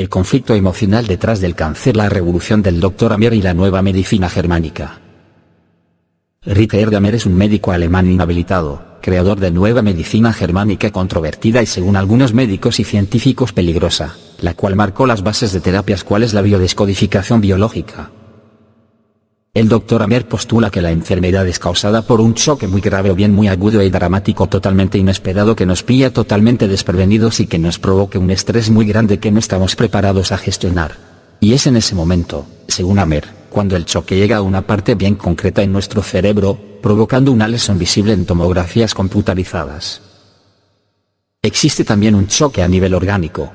El conflicto emocional detrás del cáncer, la revolución del Dr. Amier y la nueva medicina germánica. Ritter es un médico alemán inhabilitado, creador de nueva medicina germánica controvertida y según algunos médicos y científicos peligrosa, la cual marcó las bases de terapias cuales la biodescodificación biológica, el doctor Amer postula que la enfermedad es causada por un choque muy grave o bien muy agudo y dramático totalmente inesperado que nos pilla totalmente desprevenidos y que nos provoque un estrés muy grande que no estamos preparados a gestionar. Y es en ese momento, según Amer, cuando el choque llega a una parte bien concreta en nuestro cerebro, provocando una lesión visible en tomografías computarizadas. Existe también un choque a nivel orgánico,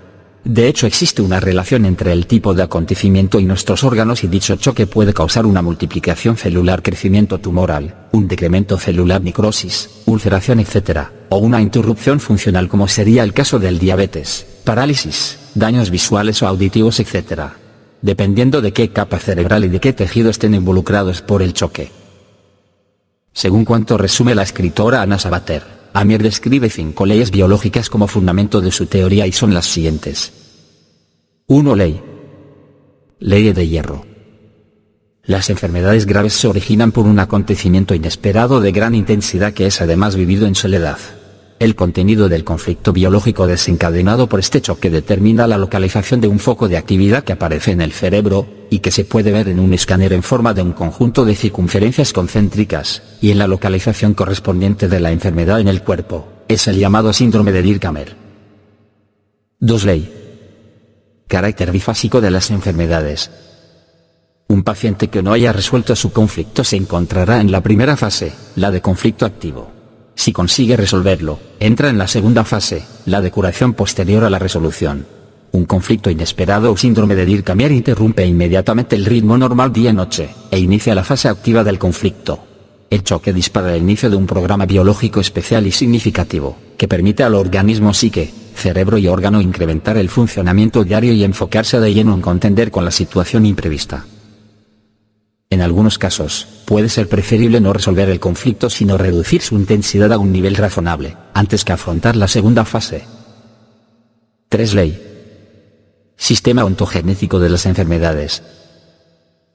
de hecho existe una relación entre el tipo de acontecimiento y nuestros órganos y dicho choque puede causar una multiplicación celular, crecimiento tumoral, un decremento celular, necrosis, ulceración, etc., o una interrupción funcional como sería el caso del diabetes, parálisis, daños visuales o auditivos, etc. Dependiendo de qué capa cerebral y de qué tejido estén involucrados por el choque. Según cuanto resume la escritora Ana Sabater. Amir describe cinco leyes biológicas como fundamento de su teoría y son las siguientes. 1. Ley. Ley de hierro. Las enfermedades graves se originan por un acontecimiento inesperado de gran intensidad que es además vivido en soledad. El contenido del conflicto biológico desencadenado por este choque determina la localización de un foco de actividad que aparece en el cerebro, y que se puede ver en un escáner en forma de un conjunto de circunferencias concéntricas, y en la localización correspondiente de la enfermedad en el cuerpo. Es el llamado síndrome de Dirkhammer. 2. Ley. Carácter bifásico de las enfermedades. Un paciente que no haya resuelto su conflicto se encontrará en la primera fase, la de conflicto activo si consigue resolverlo, entra en la segunda fase, la decoración posterior a la resolución. Un conflicto inesperado o síndrome de dir interrumpe inmediatamente el ritmo normal día-noche, e inicia la fase activa del conflicto. El choque dispara el inicio de un programa biológico especial y significativo, que permite al organismo psique, cerebro y órgano incrementar el funcionamiento diario y enfocarse de lleno en contender con la situación imprevista. En algunos casos, puede ser preferible no resolver el conflicto sino reducir su intensidad a un nivel razonable, antes que afrontar la segunda fase. 3. Ley. Sistema ontogenético de las enfermedades.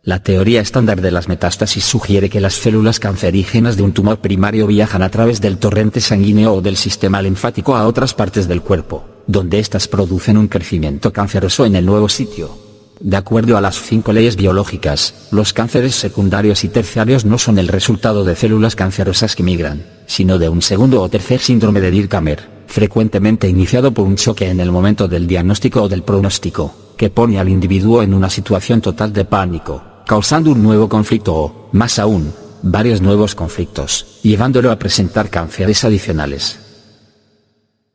La teoría estándar de las metástasis sugiere que las células cancerígenas de un tumor primario viajan a través del torrente sanguíneo o del sistema linfático a otras partes del cuerpo, donde estas producen un crecimiento canceroso en el nuevo sitio. De acuerdo a las cinco leyes biológicas, los cánceres secundarios y terciarios no son el resultado de células cancerosas que migran, sino de un segundo o tercer síndrome de Dirkhammer, frecuentemente iniciado por un choque en el momento del diagnóstico o del pronóstico, que pone al individuo en una situación total de pánico, causando un nuevo conflicto o, más aún, varios nuevos conflictos, llevándolo a presentar cánceres adicionales.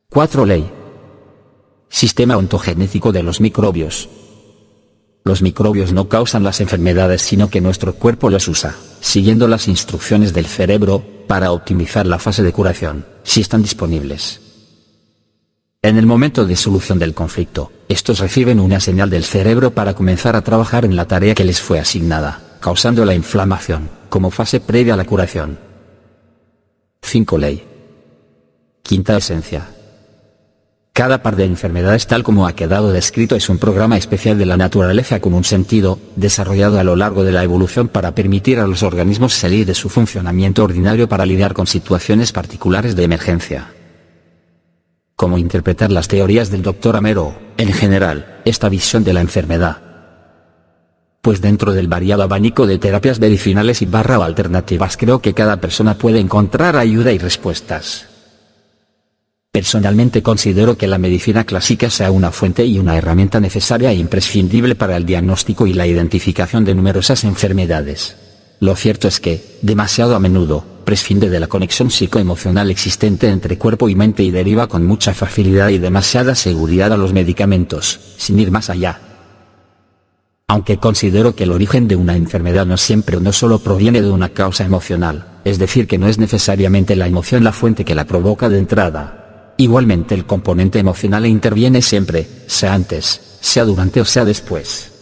4. Ley. Sistema ontogenético de los microbios. Los microbios no causan las enfermedades sino que nuestro cuerpo los usa, siguiendo las instrucciones del cerebro, para optimizar la fase de curación, si están disponibles. En el momento de solución del conflicto, estos reciben una señal del cerebro para comenzar a trabajar en la tarea que les fue asignada, causando la inflamación, como fase previa a la curación. 5. Ley. Quinta esencia. Cada par de enfermedades tal como ha quedado descrito es un programa especial de la naturaleza con un sentido, desarrollado a lo largo de la evolución para permitir a los organismos salir de su funcionamiento ordinario para lidiar con situaciones particulares de emergencia. Cómo interpretar las teorías del doctor Amero, en general, esta visión de la enfermedad. Pues dentro del variado abanico de terapias medicinales y barra o alternativas creo que cada persona puede encontrar ayuda y respuestas. Personalmente considero que la medicina clásica sea una fuente y una herramienta necesaria e imprescindible para el diagnóstico y la identificación de numerosas enfermedades. Lo cierto es que, demasiado a menudo, prescinde de la conexión psicoemocional existente entre cuerpo y mente y deriva con mucha facilidad y demasiada seguridad a los medicamentos, sin ir más allá. Aunque considero que el origen de una enfermedad no siempre o no solo proviene de una causa emocional, es decir que no es necesariamente la emoción la fuente que la provoca de entrada, Igualmente el componente emocional interviene siempre, sea antes, sea durante o sea después.